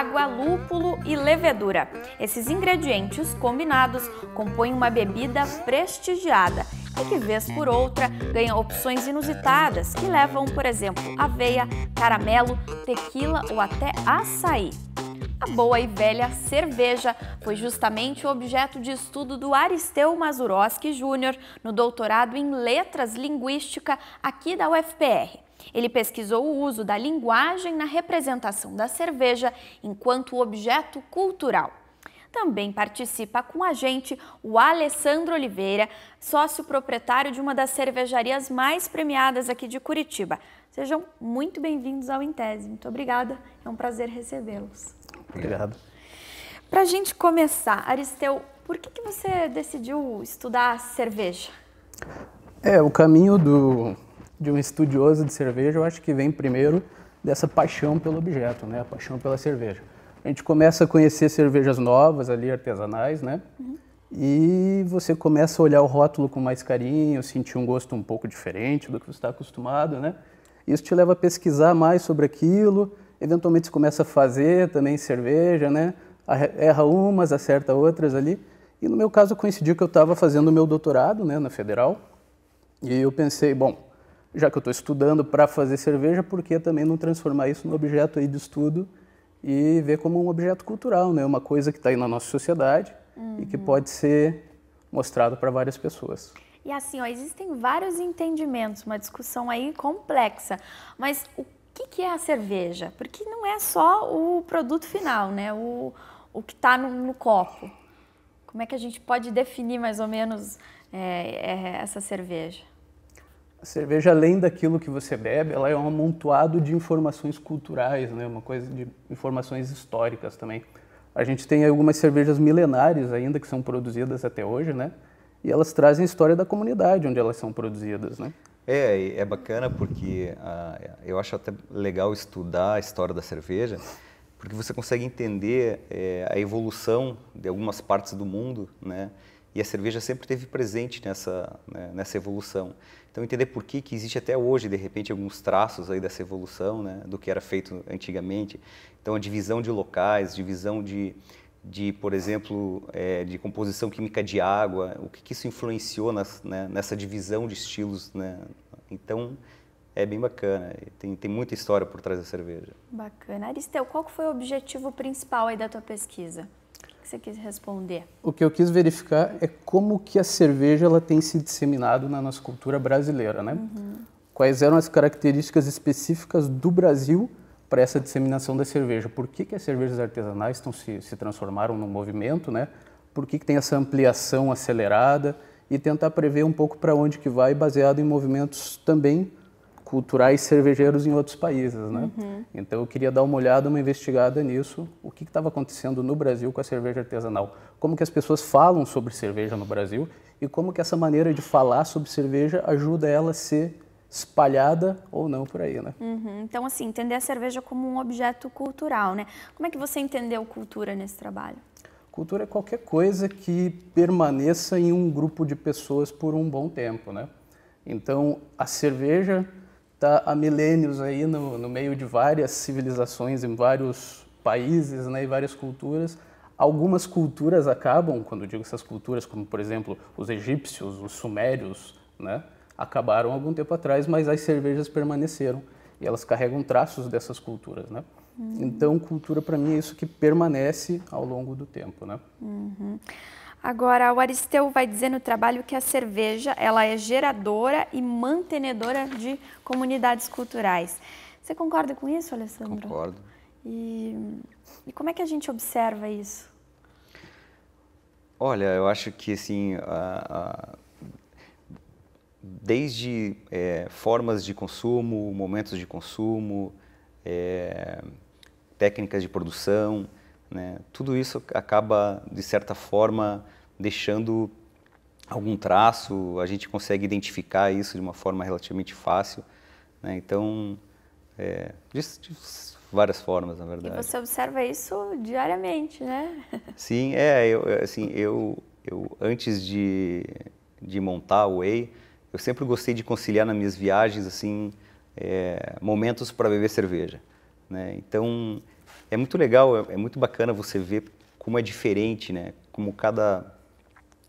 água, lúpulo e levedura. Esses ingredientes combinados compõem uma bebida prestigiada e que, vez por outra, ganha opções inusitadas que levam, por exemplo, aveia, caramelo, tequila ou até açaí. A boa e velha cerveja foi justamente o objeto de estudo do Aristeu Mazuroski Júnior no doutorado em Letras Linguística aqui da UFPR. Ele pesquisou o uso da linguagem na representação da cerveja enquanto objeto cultural. Também participa com a gente o Alessandro Oliveira, sócio proprietário de uma das cervejarias mais premiadas aqui de Curitiba. Sejam muito bem-vindos ao Intese. Muito obrigada, é um prazer recebê-los. Obrigado. Para a gente começar, Aristeu, por que, que você decidiu estudar cerveja? É, o caminho do, de um estudioso de cerveja, eu acho que vem primeiro dessa paixão pelo objeto, né? A paixão pela cerveja. A gente começa a conhecer cervejas novas ali, artesanais, né? Uhum. E você começa a olhar o rótulo com mais carinho, sentir um gosto um pouco diferente do que você está acostumado, né? Isso te leva a pesquisar mais sobre aquilo, eventualmente você começa a fazer também cerveja, né? Erra umas, acerta outras ali. E no meu caso coincidiu que eu estava fazendo o meu doutorado, né, na Federal. E eu pensei, bom, já que eu estou estudando para fazer cerveja, por que também não transformar isso num objeto aí de estudo e ver como um objeto cultural, né? Uma coisa que está aí na nossa sociedade uhum. e que uhum. pode ser mostrado para várias pessoas. E assim, ó, existem vários entendimentos, uma discussão aí complexa, mas o que, que é a cerveja? Porque não é só o produto final, né? O, o que está no, no, copo. Como é que a gente pode definir mais ou menos é, é, essa cerveja? a cerveja, além daquilo que você bebe, ela é um amontoado de informações culturais, né? uma coisa de informações históricas também. A gente tem algumas cervejas milenares ainda que são produzidas até hoje, né? E elas trazem a história da comunidade onde elas são produzidas, né? É, é bacana porque ah, eu acho até legal estudar a história da cerveja, porque você consegue entender é, a evolução de algumas partes do mundo, né? E a cerveja sempre teve presente nessa, né, nessa evolução. Então entender por que que existe até hoje, de repente, alguns traços aí dessa evolução, né, do que era feito antigamente. Então a divisão de locais, divisão de, de por exemplo, é, de composição química de água, o que, que isso influenciou nas, né, nessa divisão de estilos, né? Então é bem bacana, tem, tem muita história por trás da cerveja. Bacana. Aristeu, qual foi o objetivo principal aí da tua pesquisa? que você quis responder? O que eu quis verificar é como que a cerveja ela tem se disseminado na nossa cultura brasileira, né? Uhum. Quais eram as características específicas do Brasil para essa disseminação da cerveja? Por que, que as cervejas artesanais estão se, se transformaram num movimento, né? Por que, que tem essa ampliação acelerada? E tentar prever um pouco para onde que vai, baseado em movimentos também culturais cervejeiros em outros países, né? Uhum. Então eu queria dar uma olhada, uma investigada nisso, o que estava acontecendo no Brasil com a cerveja artesanal, como que as pessoas falam sobre cerveja no Brasil e como que essa maneira de falar sobre cerveja ajuda ela a ser espalhada ou não por aí, né? Uhum. Então assim entender a cerveja como um objeto cultural, né? Como é que você entendeu cultura nesse trabalho? Cultura é qualquer coisa que permaneça em um grupo de pessoas por um bom tempo, né? Então a cerveja está há milênios aí no, no, meio de várias civilizações, em vários países né, e várias culturas. Algumas culturas acabam, quando digo essas culturas, como por exemplo os egípcios, os sumérios, né, acabaram algum tempo atrás, mas as cervejas permaneceram e elas carregam traços dessas culturas, né? Uhum. Então, cultura para mim é isso que permanece ao longo do tempo, né? Uhum. Agora, o Aristeu vai dizer no trabalho que a cerveja ela é geradora e mantenedora de comunidades culturais. Você concorda com isso, Alessandro? Concordo. E, e como é que a gente observa isso? Olha, eu acho que assim, a, a desde é, formas de consumo, momentos de consumo, é, técnicas de produção, né? Tudo isso acaba, de certa forma, deixando algum traço, a gente consegue identificar isso de uma forma relativamente fácil. Né? Então, é, de, de, várias formas, na verdade. E você observa isso diariamente, né? Sim, é. Eu, é, assim, eu, eu antes de, de montar o Way, eu sempre gostei de conciliar nas minhas viagens assim é, momentos para beber cerveja, né? Então é muito legal, é, é muito bacana você ver como é diferente, né? Como cada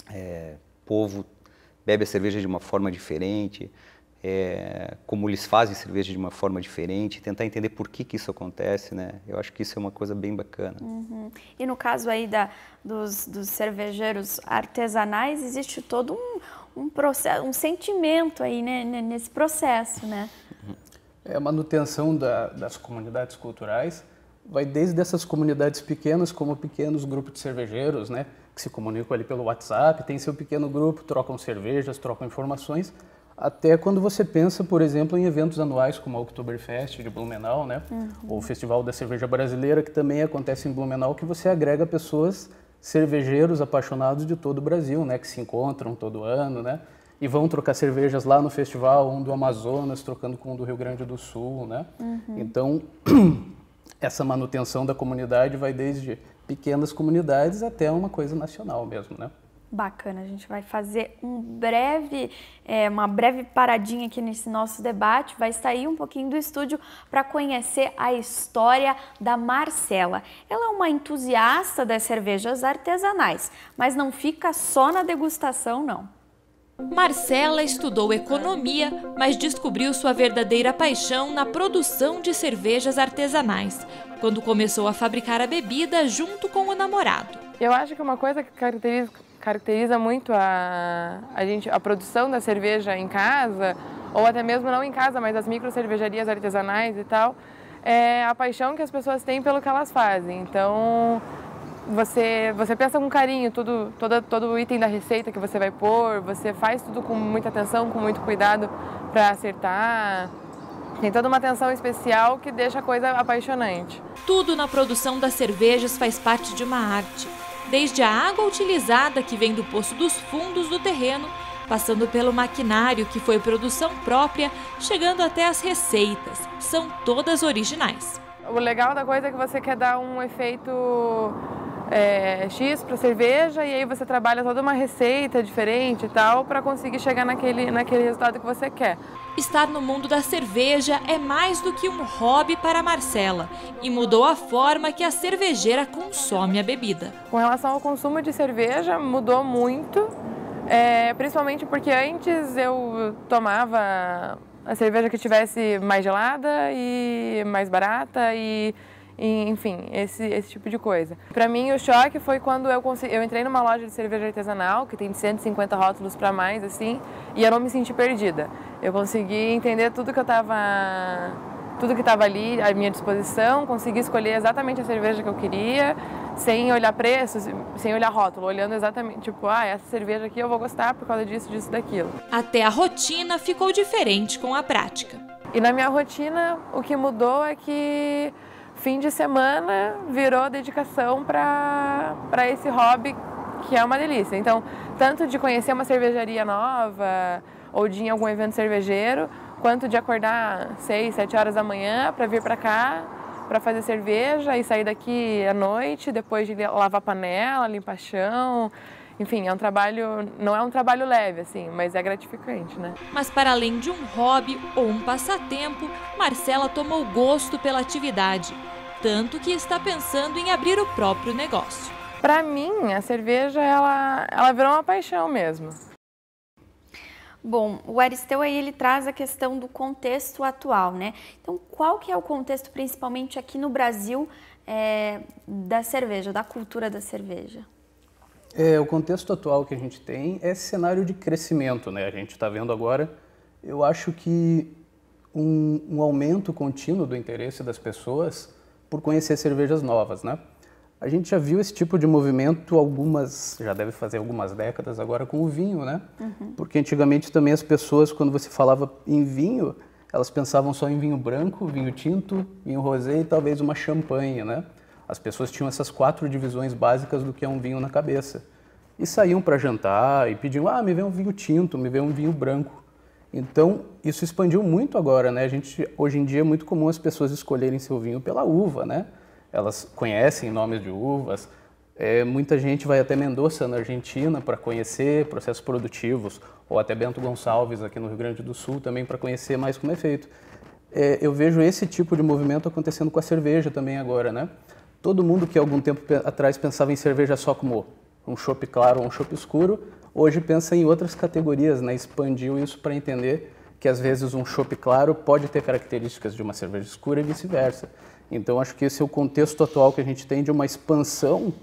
é, povo bebe a cerveja de uma forma diferente, é, como eles fazem cerveja de uma forma diferente, tentar entender por que, que isso acontece, né? Eu acho que isso é uma coisa bem bacana. Uhum. E no caso aí da, dos, dos cervejeiros artesanais, existe todo um, um processo, um sentimento aí né, nesse processo, né? É a manutenção da, das comunidades culturais, vai desde essas comunidades pequenas, como pequenos grupos de cervejeiros, né, que se comunicam ali pelo WhatsApp, tem seu pequeno grupo, trocam cervejas, trocam informações, até quando você pensa, por exemplo, em eventos anuais como a Oktoberfest de Blumenau, né, uhum. ou o Festival da Cerveja Brasileira, que também acontece em Blumenau, que você agrega pessoas cervejeiros apaixonados de todo o Brasil, né, que se encontram todo ano, né, e vão trocar cervejas lá no festival, um do Amazonas trocando com um do Rio Grande do Sul, né? Uhum. Então essa manutenção da comunidade vai desde pequenas comunidades até uma coisa nacional mesmo, né? Bacana, a gente vai fazer um breve, é, uma breve paradinha aqui nesse nosso debate, vai sair um pouquinho do estúdio para conhecer a história da Marcela. Ela é uma entusiasta das cervejas artesanais, mas não fica só na degustação, não. Marcela estudou economia, mas descobriu sua verdadeira paixão na produção de cervejas artesanais, quando começou a fabricar a bebida junto com o namorado. Eu acho que uma coisa que caracteriza, caracteriza muito a, a, gente, a produção da cerveja em casa, ou até mesmo não em casa, mas as micro cervejarias artesanais e tal, é a paixão que as pessoas têm pelo que elas fazem. Então, você, você pensa com carinho tudo, toda, todo o item da receita que você vai pôr, você faz tudo com muita atenção, com muito cuidado para acertar. Tem toda uma atenção especial que deixa a coisa apaixonante. Tudo na produção das cervejas faz parte de uma arte. Desde a água utilizada que vem do poço dos fundos do terreno, passando pelo maquinário que foi produção própria, chegando até as receitas, são todas originais. O legal da coisa é que você quer dar um efeito é, X para cerveja e aí você trabalha toda uma receita diferente e tal para conseguir chegar naquele, naquele resultado que você quer. Estar no mundo da cerveja é mais do que um hobby para a Marcela e mudou a forma que a cervejeira consome a bebida. Com relação ao consumo de cerveja, mudou muito, é, principalmente porque antes eu tomava a cerveja que tivesse mais gelada e mais barata e, e enfim, esse, esse tipo de coisa. Para mim, o choque foi quando eu, consegui, eu entrei numa loja de cerveja artesanal, que tem 150 rótulos para mais, assim, e eu não me senti perdida. Eu consegui entender tudo que eu tava tudo que estava ali à minha disposição, consegui escolher exatamente a cerveja que eu queria, sem olhar preços, sem olhar rótulo, olhando exatamente, tipo, ah, essa cerveja aqui eu vou gostar por causa disso, disso, daquilo. Até a rotina ficou diferente com a prática. E na minha rotina, o que mudou é que fim de semana virou dedicação para esse hobby que é uma delícia. Então, tanto de conhecer uma cervejaria nova ou de ir em algum evento cervejeiro, quanto de acordar 6, 7 horas da manhã para vir para cá, para fazer cerveja e sair daqui à noite, depois de lavar panela, limpar chão. Enfim, é um trabalho, não é um trabalho leve assim, mas é gratificante, né? Mas para além de um hobby ou um passatempo, Marcela tomou gosto pela atividade, tanto que está pensando em abrir o próprio negócio. Para mim, a cerveja ela ela virou uma paixão mesmo. Bom, o Aristeu aí ele traz a questão do contexto atual, né? Então, qual que é o contexto principalmente aqui no Brasil é, da cerveja, da cultura da cerveja? É, o contexto atual que a gente tem é esse cenário de crescimento, né? A gente está vendo agora, eu acho que um, um aumento contínuo do interesse das pessoas por conhecer cervejas novas, né? A gente já viu esse tipo de movimento algumas, já deve fazer algumas décadas agora com o vinho, né? Uhum. Porque antigamente também as pessoas, quando você falava em vinho, elas pensavam só em vinho branco, vinho tinto, vinho rosé e talvez uma champanhe, né? As pessoas tinham essas quatro divisões básicas do que é um vinho na cabeça. E saíam para jantar e pediam, ah, me vê um vinho tinto, me vê um vinho branco. Então, isso expandiu muito agora, né? A gente, hoje em dia é muito comum as pessoas escolherem seu vinho pela uva, né? elas conhecem nomes de uvas. É, muita gente vai até Mendoza, na Argentina, para conhecer processos produtivos, ou até Bento Gonçalves, aqui no Rio Grande do Sul, também para conhecer mais como é feito. É, eu vejo esse tipo de movimento acontecendo com a cerveja também agora, né? Todo mundo que algum tempo atrás pensava em cerveja só como um chopp claro ou um chopp escuro, hoje pensa em outras categorias, né? Expandiu isso para entender que às vezes um chopp claro pode ter características de uma cerveja escura e vice-versa. Então acho que esse é o contexto atual que a gente tem de uma expansão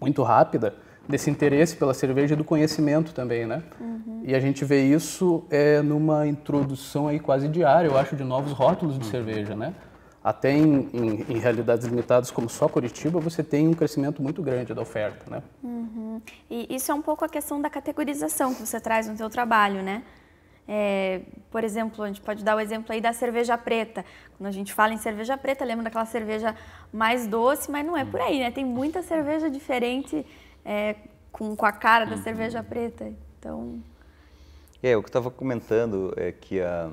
muito rápida desse interesse pela cerveja e do conhecimento também, né? Uhum. E a gente vê isso é, numa introdução aí quase diária, eu acho, de novos rótulos de uhum. cerveja, né? Até em, em, em, realidades limitadas como só Curitiba, você tem um crescimento muito grande da oferta, né? Uhum. E isso é um pouco a questão da categorização que você traz no seu trabalho, né? É, por exemplo, a gente pode dar o exemplo aí da cerveja preta. Quando a gente fala em cerveja preta, lembra daquela cerveja mais doce, mas não é por aí, né? Tem muita cerveja diferente é, com, com a cara da cerveja preta. Então. É, o que eu estava comentando é que a,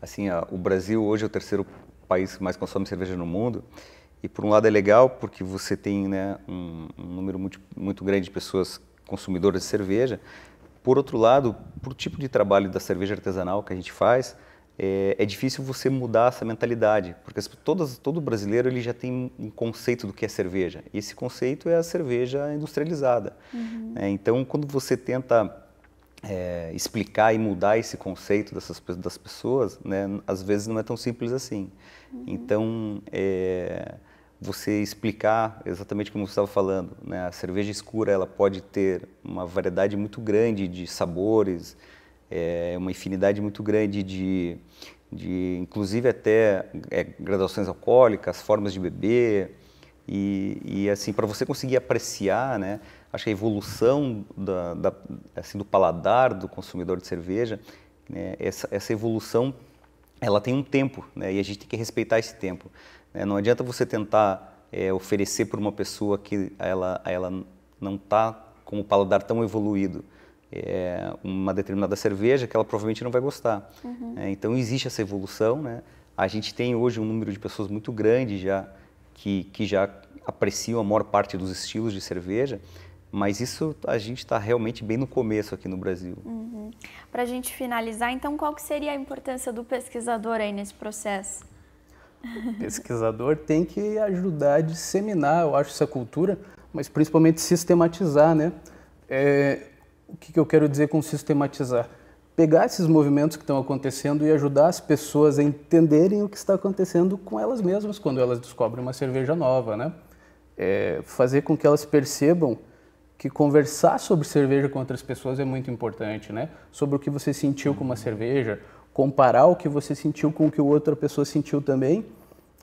assim, a, o Brasil hoje é o terceiro país que mais consome cerveja no mundo. E por um lado é legal porque você tem né, um, um número muito, muito grande de pessoas consumidoras de cerveja, por outro lado, por tipo de trabalho da cerveja artesanal que a gente faz, é, é, difícil você mudar essa mentalidade, porque todas, todo brasileiro ele já tem um conceito do que é cerveja. E esse conceito é a cerveja industrializada. Uhum. É, então, quando você tenta é, explicar e mudar esse conceito dessas, das pessoas, né, às vezes não é tão simples assim. Uhum. Então, é, você explicar exatamente como você estava falando, né? A cerveja escura ela pode ter uma variedade muito grande de sabores, é, uma infinidade muito grande de, de inclusive até é, graduações alcoólicas, formas de beber e, e assim para você conseguir apreciar, né? Acho que a evolução da, da, assim, do paladar do consumidor de cerveja, né? essa, essa evolução ela tem um tempo, né? E a gente tem que respeitar esse tempo. Né? Não adianta você tentar é, oferecer para uma pessoa que ela, ela não está com o paladar tão evoluído é, uma determinada cerveja que ela provavelmente não vai gostar. Uhum. É, então existe essa evolução, né? A gente tem hoje um número de pessoas muito grande já que, que já apreciam a maior parte dos estilos de cerveja, mas isso a gente está realmente bem no começo aqui no Brasil. Uhum. Para a gente finalizar, então, qual que seria a importância do pesquisador aí nesse processo? pesquisador tem que ajudar a disseminar, eu acho, essa cultura, mas principalmente sistematizar, né? É, o que, que eu quero dizer com sistematizar? Pegar esses movimentos que estão acontecendo e ajudar as pessoas a entenderem o que está acontecendo com elas mesmas quando elas descobrem uma cerveja nova, né? É, fazer com que elas percebam que conversar sobre cerveja com outras pessoas é muito importante, né? Sobre o que você sentiu com uma cerveja, comparar o que você sentiu com o que outra pessoa sentiu também.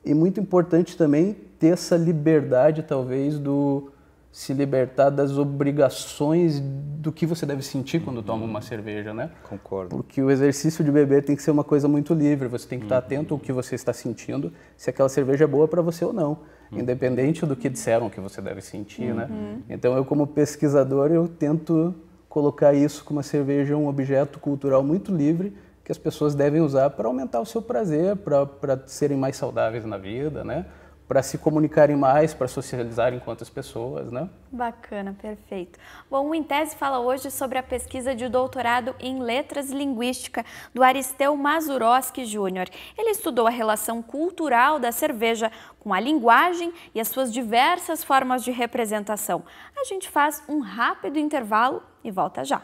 E muito importante também ter essa liberdade, talvez, do se libertar das obrigações do que você deve sentir quando uhum. toma uma cerveja, né? Concordo. Porque o exercício de beber tem que ser uma coisa muito livre, você tem que uhum. estar atento ao uhum. que você está sentindo, se aquela cerveja é boa para você ou não, uhum. independente do que disseram que você deve sentir, né? Uhum. Então eu como pesquisador, eu tento colocar isso como uma cerveja um objeto cultural muito livre que as pessoas devem usar para aumentar o seu prazer, para serem mais saudáveis na vida, né? para se comunicarem mais, para socializarem com outras pessoas, né? Bacana, perfeito. Bom, o Intese fala hoje sobre a pesquisa de doutorado em Letras e Linguística do Aristeu Mazuroski Júnior. Ele estudou a relação cultural da cerveja com a linguagem e as suas diversas formas de representação. A gente faz um rápido intervalo e volta já.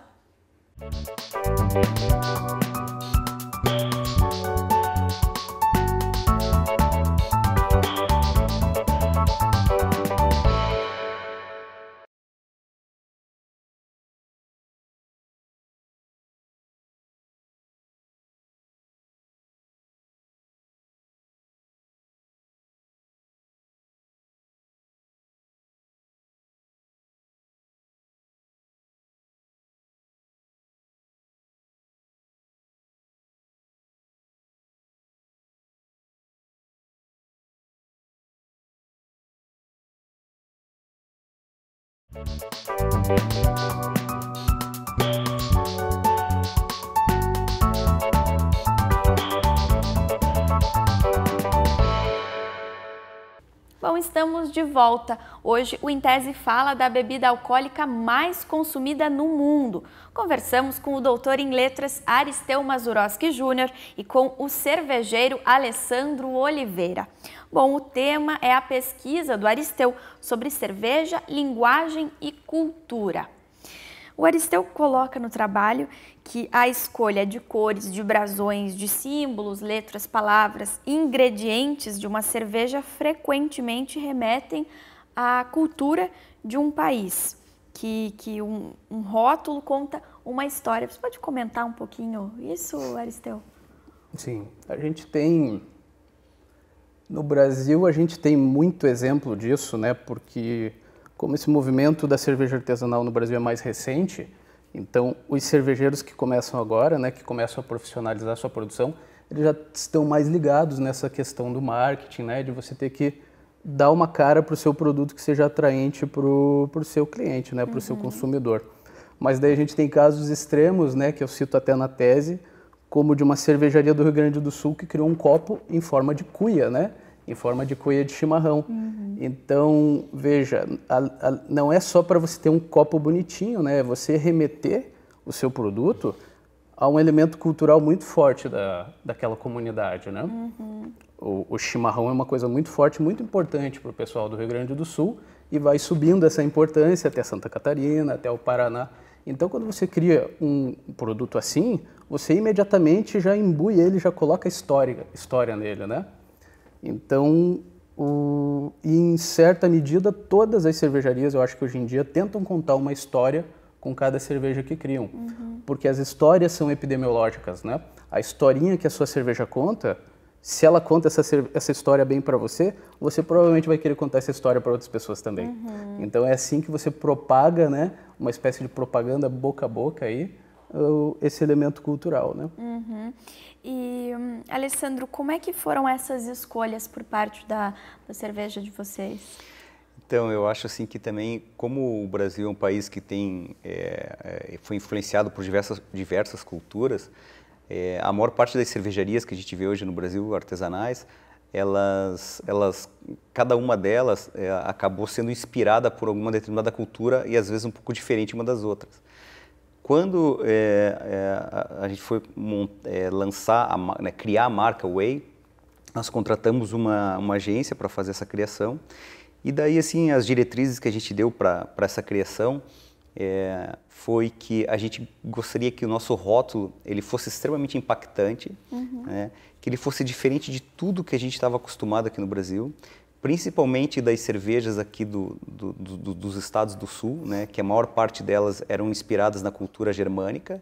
Música thank you Música Bom, estamos de volta. Hoje o Intese fala da bebida alcoólica mais consumida no mundo. Conversamos com o doutor em letras Aristeu Mazuroski Júnior e com o cervejeiro Alessandro Oliveira. Bom, o tema é a pesquisa do Aristeu sobre cerveja, linguagem e cultura. O Aristeu coloca no trabalho que a escolha de cores, de brasões, de símbolos, letras, palavras, ingredientes de uma cerveja frequentemente remetem à cultura de um país, que, que um, um rótulo conta uma história. Você pode comentar um pouquinho isso, Aristeu? Sim, a gente tem no Brasil a gente tem muito exemplo disso, né? Porque como esse movimento da cerveja artesanal no Brasil é mais recente, então os cervejeiros que começam agora, né, que começam a profissionalizar sua produção, eles já estão mais ligados nessa questão do marketing, né, de você ter que dar uma cara para o seu produto que seja atraente para o seu cliente, né, para o uhum. seu consumidor. Mas daí a gente tem casos extremos, né, que eu cito até na tese, como de uma cervejaria do Rio Grande do Sul que criou um copo em forma de cuia, né? em forma de cuia de chimarrão. Uhum. Então, veja, a, a, não é só para você ter um copo bonitinho, né? É você remeter o seu produto a um elemento cultural muito forte da, daquela comunidade, né? Uhum. O, o, chimarrão é uma coisa muito forte, muito importante para o pessoal do Rio Grande do Sul e vai subindo essa importância até Santa Catarina, até o Paraná. Então, quando você cria um produto assim, você imediatamente já imbui ele, já coloca história, história nele, né? Então, o, em certa medida, todas as cervejarias, eu acho que hoje em dia, tentam contar uma história com cada cerveja que criam. Uhum. Porque as histórias são epidemiológicas, né? A historinha que a sua cerveja conta, se ela conta essa, essa história bem para você, você provavelmente vai querer contar essa história para outras pessoas também. Uhum. Então é assim que você propaga, né? Uma espécie de propaganda boca a boca aí, esse elemento cultural, né? Uhum. E, um, Alessandro, como é que foram essas escolhas por parte da, da cerveja de vocês? Então, eu acho assim que também, como o Brasil é um país que tem, é, é, foi influenciado por diversas, diversas culturas, é, a maior parte das cervejarias que a gente vê hoje no Brasil, artesanais, elas, elas, cada uma delas é, acabou sendo inspirada por alguma determinada cultura e às vezes um pouco diferente uma das outras. Quando é, é, a gente foi é, lançar, a, né, criar a marca Way, nós contratamos uma, uma agência para fazer essa criação. E daí, assim, as diretrizes que a gente deu para essa criação é, foi que a gente gostaria que o nosso rótulo ele fosse extremamente impactante, uhum. né, que ele fosse diferente de tudo que a gente estava acostumado aqui no Brasil principalmente das cervejas aqui do, do, do, dos estados do sul, né, que a maior parte delas eram inspiradas na cultura germânica.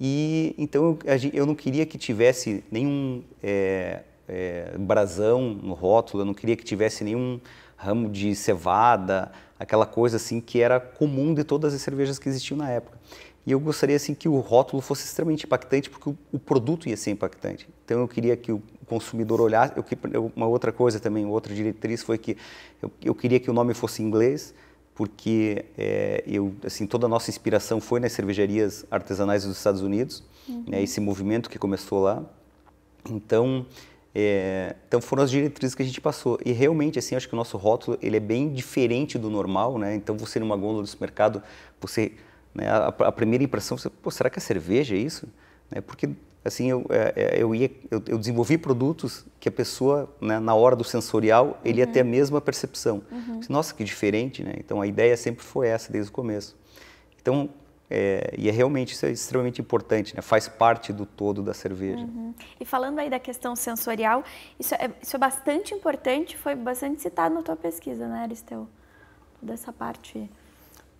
E então eu, eu não queria que tivesse nenhum é, é, brasão no rótulo, eu não queria que tivesse nenhum ramo de cevada, aquela coisa assim que era comum de todas as cervejas que existiam na época. E eu gostaria assim que o rótulo fosse extremamente impactante, porque o, o produto ia ser impactante. Então eu queria que o consumidor olhasse. Eu, uma outra coisa também, outra diretriz foi que eu, eu queria que o nome fosse inglês, porque é, eu assim toda a nossa inspiração foi nas cervejarias artesanais dos Estados Unidos, uhum. né, esse movimento que começou lá. Então é, então foram as diretrizes que a gente passou e realmente assim acho que o nosso rótulo ele é bem diferente do normal, né? Então você numa gôndola do supermercado você né? A, a, primeira impressão, você, Pô, será que é cerveja isso? Né? Porque assim eu, é, é, eu ia eu, eu, desenvolvi produtos que a pessoa né, na hora do sensorial ele uhum. ia ter a uhum. mesma percepção uhum. nossa que diferente né então a ideia sempre foi essa desde o começo então é, e é realmente isso é extremamente importante né faz parte do todo da cerveja uhum. e falando aí da questão sensorial isso é, isso é bastante importante foi bastante citado na tua pesquisa né Aristeu toda essa parte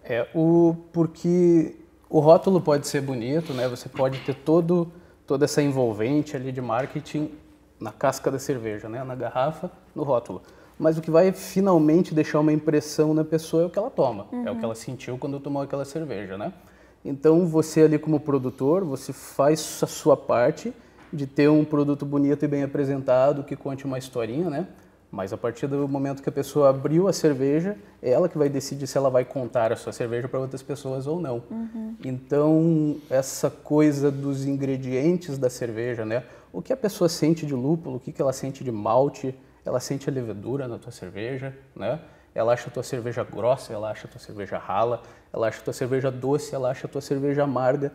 é, o, porque o rótulo pode ser bonito, né? Você pode ter todo, toda essa envolvente ali de marketing na casca da cerveja, né? Na garrafa, no rótulo. Mas o que vai finalmente deixar uma impressão na pessoa é o que ela toma, uhum. é o que ela sentiu quando tomou aquela cerveja, né? Então você ali como produtor, você faz a sua parte de ter um produto bonito e bem apresentado, que conte uma historinha, né? Mas a partir do momento que a pessoa abriu a cerveja, é ela que vai decidir se ela vai contar a sua cerveja para outras pessoas ou não. Uhum. Então, essa coisa dos ingredientes da cerveja, né? O que a pessoa sente de lúpulo, o que, que ela sente de malte, ela sente a levedura na tua cerveja, né? Ela acha a tua cerveja grossa, ela acha a tua cerveja rala, ela acha a tua cerveja doce, ela acha a tua cerveja amarga.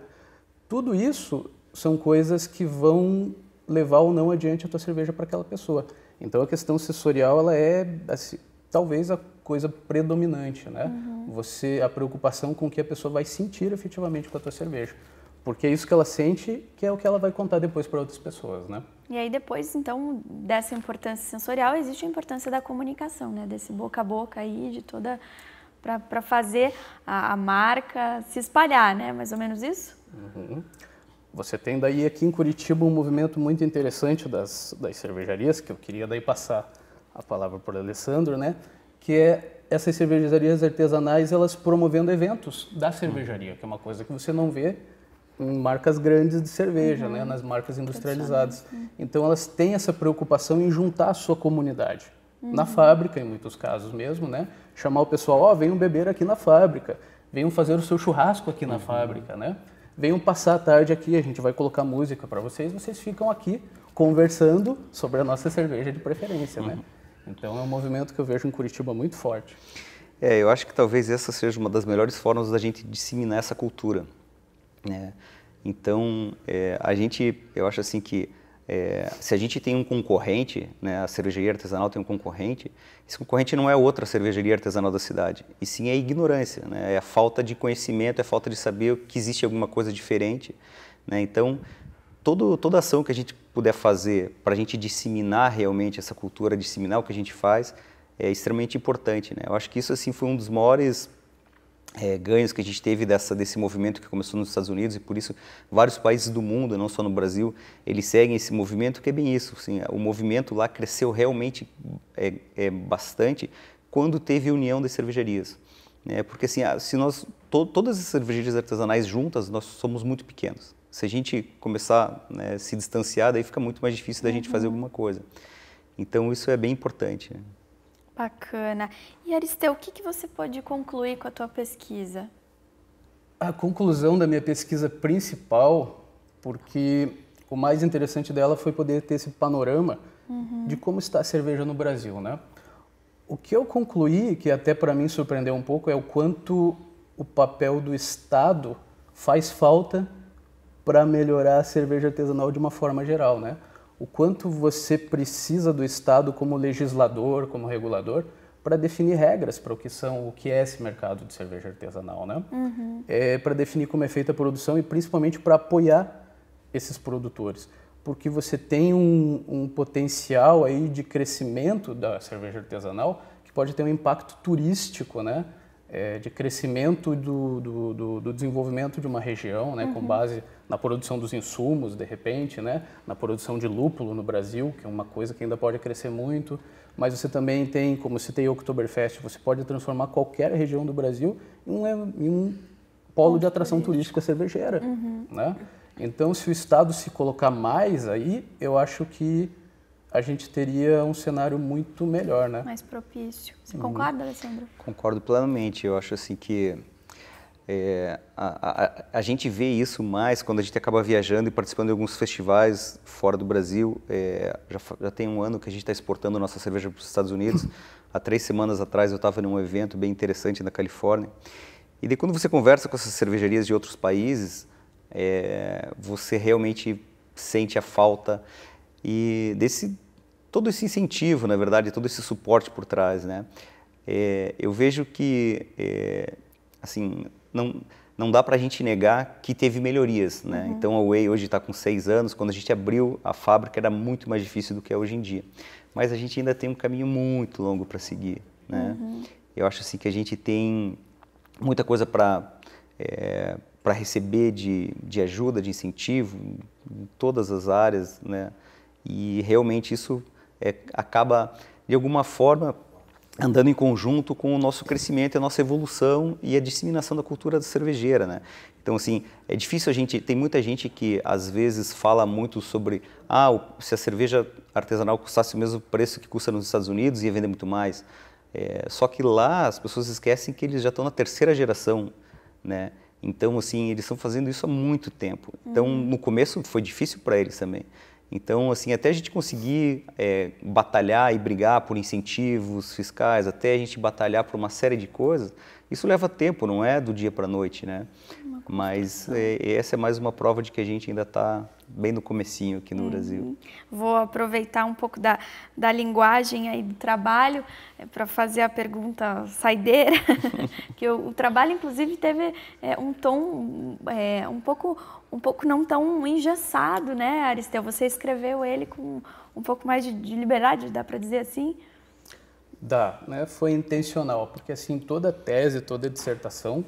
Tudo isso são coisas que vão levar ou não adiante a tua cerveja para aquela pessoa. Então a questão sensorial ela é assim, talvez a coisa predominante, né? Uhum. Você a preocupação com o que a pessoa vai sentir efetivamente com a tua cerveja, porque é isso que ela sente que é o que ela vai contar depois para outras pessoas, né? E aí depois então dessa importância sensorial existe a importância da comunicação, né? Desse boca a boca aí de toda para fazer a, a, marca se espalhar, né? Mais ou menos isso. Uhum. Você tem daí aqui em Curitiba um movimento muito interessante das, das cervejarias, que eu queria daí passar a palavra para o Alessandro, né? Que é essas cervejarias artesanais, elas promovendo eventos da cervejaria, que é uma coisa que você não vê em marcas grandes de cerveja, né? uhum. né, nas marcas industrializadas. Uhum. Então elas têm essa preocupação em juntar a sua comunidade. Uhum. Na fábrica, em muitos casos mesmo, né? Chamar o pessoal, ó, oh, venham beber aqui na fábrica, venham fazer o seu churrasco aqui na uhum. fábrica, né? venham passar a tarde aqui, a gente vai colocar música para vocês, vocês ficam aqui conversando sobre a nossa cerveja de preferência, né? uhum. né? Então é um movimento que eu vejo em Curitiba muito forte. É, eu acho que talvez essa seja uma das melhores formas da gente disseminar essa cultura, né? Então, é, a gente, eu acho assim que é, se a gente tem um concorrente, né, a cervejaria artesanal tem um concorrente, esse concorrente não é outra cervejaria artesanal da cidade, e sim é a ignorância, né, é a falta de conhecimento, é a falta de saber que existe alguma coisa diferente. Né, então, todo, toda ação que a gente puder fazer para a gente disseminar realmente essa cultura, disseminar o que a gente faz, é extremamente importante. Né? Eu acho que isso assim foi um dos maiores é, ganhos que a gente teve dessa, desse movimento que começou nos Estados Unidos e por isso vários países do mundo, não só no Brasil, eles seguem esse movimento que é bem isso. Assim, o movimento lá cresceu realmente é, é bastante quando teve a união das cervejarias. Né? Porque assim, ah, se nós, to, todas as cervejarias artesanais juntas, nós somos muito pequenos. Se a gente começar a né, se distanciar, daí fica muito mais difícil da uhum. gente fazer uhum. alguma coisa. Então isso é bem importante. Né? Bacana. E Aristeu, o que, que você pode concluir com a tua pesquisa? A conclusão da minha pesquisa principal, porque o mais interessante dela foi poder ter esse panorama uhum. de como está a cerveja no Brasil, né? O que eu concluí, que até para mim surpreendeu um pouco, é o quanto o papel do Estado faz falta para melhorar a cerveja artesanal de uma forma geral, né? o quanto você precisa do Estado como legislador, como regulador, para definir regras para o que são o que é esse mercado de cerveja artesanal, né? Uhum. É, para definir como é feita a produção e principalmente para apoiar esses produtores, porque você tem um, um potencial aí de crescimento da cerveja artesanal que pode ter um impacto turístico, né? é, de crescimento do, do, do, do, desenvolvimento de uma região, né, uhum. com base na produção dos insumos, de repente, né, na produção de lúpulo no Brasil, que é uma coisa que ainda pode crescer muito, mas você também tem, como citei o Oktoberfest, você pode transformar qualquer região do Brasil em um, em um polo de atração turística cervejeira. Uhum. Né? Então, se o Estado se colocar mais aí, eu acho que a gente teria um cenário muito melhor, né? Mais propício. Você uhum. concorda, Alessandro? Concordo plenamente. Eu acho assim que é, a, a, a, gente vê isso mais quando a gente acaba viajando e participando de alguns festivais fora do Brasil. É, já, já, tem um ano que a gente está exportando nossa cerveja para os Estados Unidos. Há três semanas atrás eu estava num evento bem interessante na Califórnia. E de quando você conversa com essas cervejarias de outros países, é, você realmente sente a falta e desse todo esse incentivo, na verdade, todo esse suporte por trás, né? É, eu vejo que, é, assim, não não dá para a gente negar que teve melhorias, né? Uhum. Então a Way hoje está com seis anos. Quando a gente abriu a fábrica era muito mais difícil do que é hoje em dia. Mas a gente ainda tem um caminho muito longo para seguir, né? Uhum. Eu acho assim que a gente tem muita coisa para é, para receber de, de ajuda, de incentivo em todas as áreas, né? E realmente isso é, acaba, de alguma forma, andando em conjunto com o nosso crescimento, a nossa evolução e a disseminação da cultura da cervejeira, né? Então, assim, é difícil a gente... Tem muita gente que, às vezes, fala muito sobre ah, se a cerveja artesanal custasse o mesmo preço que custa nos Estados Unidos, ia vender muito mais. É, só que lá as pessoas esquecem que eles já estão na terceira geração, né? Então, assim, eles estão fazendo isso há muito tempo. Então, uhum. no começo foi difícil para eles também. Então, assim, até a gente conseguir é, batalhar e brigar por incentivos fiscais, até a gente batalhar por uma série de coisas, isso leva tempo, não é do dia para a noite, né? Mas é, essa é mais uma prova de que a gente ainda está bem no comecinho aqui no uhum. Brasil. Vou aproveitar um pouco da, da linguagem aí do trabalho é, para fazer a pergunta saideira, que o, o, trabalho inclusive teve é, um tom é, um pouco um pouco não tão engessado, né, Aristeu? Você escreveu ele com um pouco mais de, de liberdade, dá para dizer assim? Dá, né? Foi intencional, porque assim toda tese, toda dissertação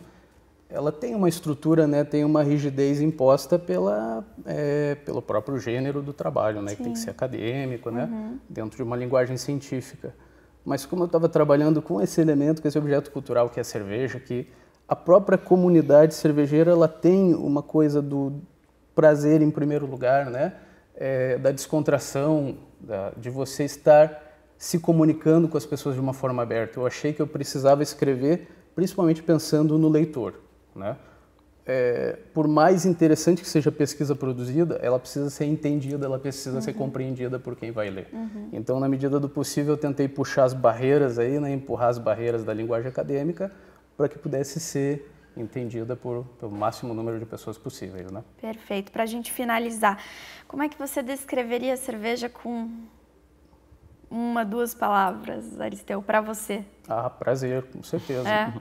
ela tem uma estrutura, né, tem uma rigidez imposta pela, é, pelo próprio gênero do trabalho, né, que tem que ser acadêmico, né, uhum. né, dentro de uma linguagem científica. Mas como eu estava trabalhando com esse elemento, com esse objeto cultural que é a cerveja, que a própria comunidade cervejeira ela tem uma coisa do prazer em primeiro lugar, né, é, da descontração, da, de você estar se comunicando com as pessoas de uma forma aberta. Eu achei que eu precisava escrever, principalmente pensando no leitor. Né? É, por mais interessante que seja a pesquisa produzida, ela precisa ser entendida, ela precisa uhum. ser compreendida por quem vai ler. Uhum. Então, na medida do possível, eu tentei puxar as barreiras aí, né, empurrar as barreiras da linguagem acadêmica para que pudesse ser entendida por, pelo máximo número de pessoas possível, né? Perfeito. Para a gente finalizar, como é que você descreveria a cerveja com uma, duas palavras, Aristeu, para você? Ah, prazer, com certeza. É.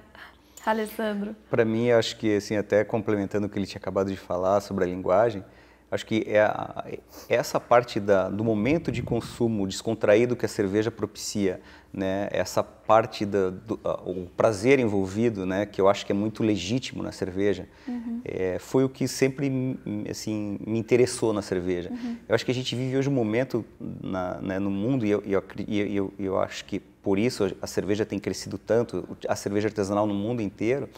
Alessandro. Para mim, eu acho que, assim, até complementando o que ele tinha acabado de falar sobre a linguagem, Acho que é a, é essa parte da, do momento de consumo descontraído que a cerveja propicia, né? essa parte, da, do a, o prazer envolvido, né? que eu acho que é muito legítimo na cerveja, uhum. é, foi o que sempre assim, me interessou na cerveja. Uhum. Eu acho que a gente vive hoje um momento na, né, no mundo, e eu, eu, eu, eu acho que por isso a cerveja tem crescido tanto, a cerveja artesanal no mundo inteiro,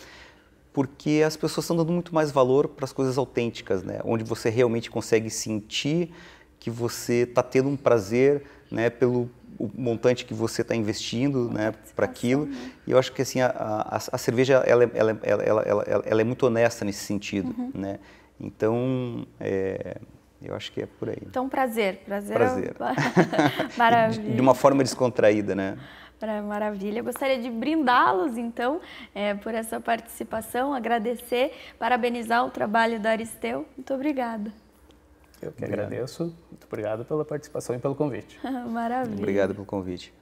porque as pessoas estão dando muito mais valor para as coisas autênticas, né? Onde você realmente consegue sentir que você está tendo um prazer, né? Pelo montante que você está investindo, né? Para aquilo. E eu acho que assim a, a, a cerveja ela, ela, ela, ela, ela é muito honesta nesse sentido, uhum. né? Então é... Eu acho que é por aí. Então, prazer. Prazer. Prazer. É... Maravilha. De uma forma descontraída, né? maravilha. Gostaria de brindá-los, então, é, por essa participação, agradecer, parabenizar o trabalho do Aristeu. Muito obrigada. Eu que obrigado. agradeço. Muito obrigado pela participação e pelo convite. maravilha. Obrigado pelo convite.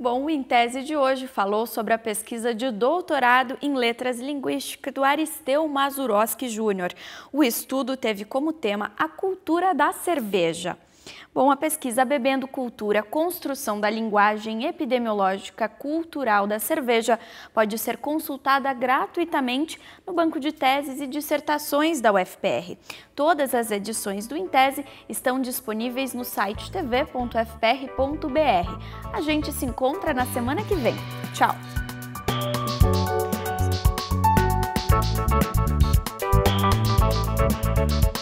Bom, o Em Tese de hoje falou sobre a pesquisa de doutorado em Letras Linguísticas do Aristeu Mazuroski Júnior. O estudo teve como tema a cultura da cerveja. Bom, a pesquisa Bebendo Cultura, Construção da Linguagem Epidemiológica Cultural da Cerveja pode ser consultada gratuitamente no banco de teses e dissertações da UFPR. Todas as edições do Intese estão disponíveis no site tv.fpr.br. A gente se encontra na semana que vem. Tchau! Thank you.